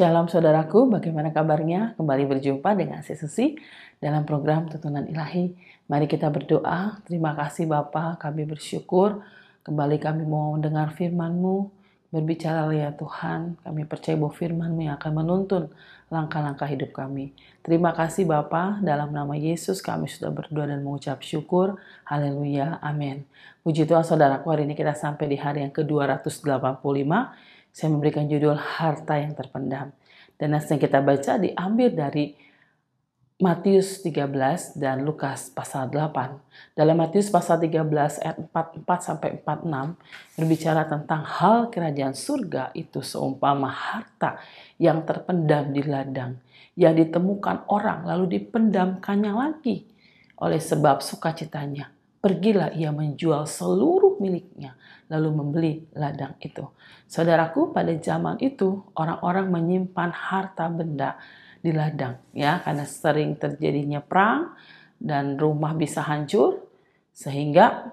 Shalom saudaraku, bagaimana kabarnya? Kembali berjumpa dengan Sesi dalam program Tuntunan Ilahi. Mari kita berdoa. Terima kasih Bapa, kami bersyukur. Kembali kami mau mendengar firman-Mu. Berbicara ya Tuhan, kami percaya bahwa firman-Mu yang akan menuntun langkah-langkah hidup kami. Terima kasih Bapa, dalam nama Yesus kami sudah berdoa dan mengucap syukur. Haleluya, amin. Puji Tuhan saudaraku, hari ini kita sampai di hari yang ke-285 saya memberikan judul harta yang terpendam. Dan yang kita baca diambil dari Matius 13 dan Lukas pasal 8. Dalam Matius pasal 13 ayat 44 sampai 46 berbicara tentang hal kerajaan surga itu seumpama harta yang terpendam di ladang yang ditemukan orang lalu dipendamkannya lagi oleh sebab sukacitanya. Pergilah ia menjual seluruh miliknya, lalu membeli ladang itu. Saudaraku, pada zaman itu orang-orang menyimpan harta benda di ladang, ya, karena sering terjadinya perang dan rumah bisa hancur, sehingga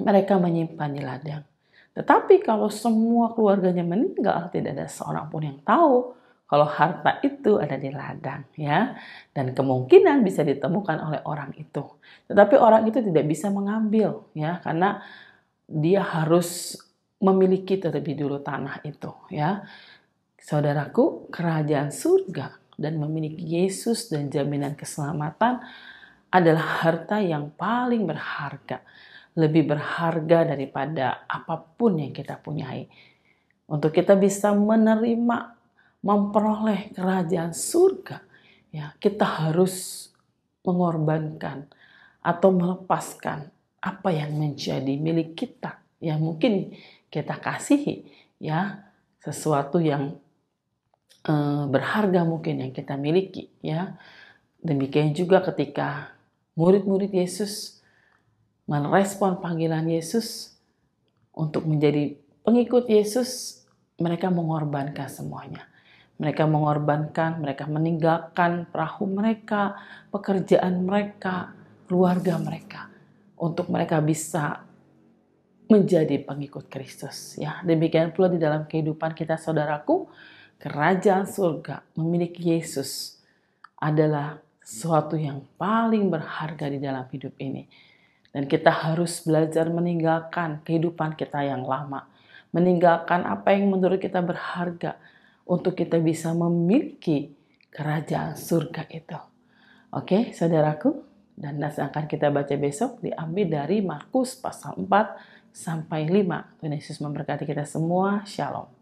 mereka menyimpan di ladang. Tetapi kalau semua keluarganya meninggal, tidak ada seorang pun yang tahu kalau harta itu ada di ladang ya dan kemungkinan bisa ditemukan oleh orang itu. Tetapi orang itu tidak bisa mengambil ya karena dia harus memiliki terlebih dulu tanah itu ya. Saudaraku, kerajaan surga dan memiliki Yesus dan jaminan keselamatan adalah harta yang paling berharga, lebih berharga daripada apapun yang kita punyai. Untuk kita bisa menerima memperoleh kerajaan surga, ya kita harus mengorbankan atau melepaskan apa yang menjadi milik kita yang mungkin kita kasihi ya sesuatu yang e, berharga mungkin yang kita miliki ya demikian juga ketika murid-murid Yesus merespon panggilan Yesus untuk menjadi pengikut Yesus mereka mengorbankan semuanya mereka mengorbankan, mereka meninggalkan perahu mereka, pekerjaan mereka, keluarga mereka untuk mereka bisa menjadi pengikut Kristus ya. Demikian pula di dalam kehidupan kita saudaraku, kerajaan surga memiliki Yesus adalah sesuatu yang paling berharga di dalam hidup ini. Dan kita harus belajar meninggalkan kehidupan kita yang lama, meninggalkan apa yang menurut kita berharga, untuk kita bisa memiliki kerajaan surga itu. Oke, saudaraku, dan nas akan kita baca besok diambil dari Markus pasal 4 sampai 5. Tuhan Yesus memberkati kita semua. Shalom.